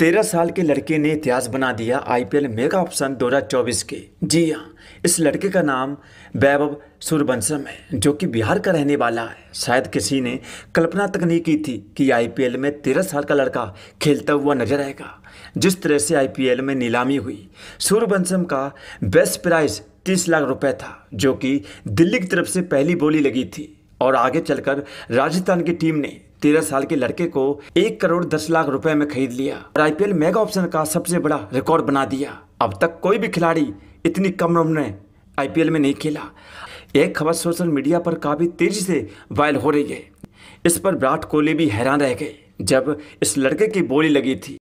तेरह साल के लड़के ने इतिहास बना दिया आईपीएल मेगा ऑप्शन 2024 के जी हाँ इस लड़के का नाम वैभव सूर्यवंशम है जो कि बिहार का रहने वाला है शायद किसी ने कल्पना तक नहीं की थी कि आईपीएल में तेरह साल का लड़का खेलता हुआ नजर आएगा जिस तरह से आईपीएल में नीलामी हुई सूर्यवंशम का बेस्ट प्राइस तीस लाख रुपए था जो कि दिल्ली की तरफ से पहली बोली लगी थी और आगे चलकर राजस्थान की टीम ने तेरह साल के लड़के को एक करोड़ दस लाख रुपए में खरीद लिया और आईपीएल मेगा ऑप्शन का सबसे बड़ा रिकॉर्ड बना दिया अब तक कोई भी खिलाड़ी इतनी कम उम्र में आईपीएल में नहीं खेला एक खबर सोशल मीडिया पर काफ़ी तेजी से वायरल हो रही है इस पर विराट कोहली भी हैरान रह गए जब इस लड़के की बोली लगी थी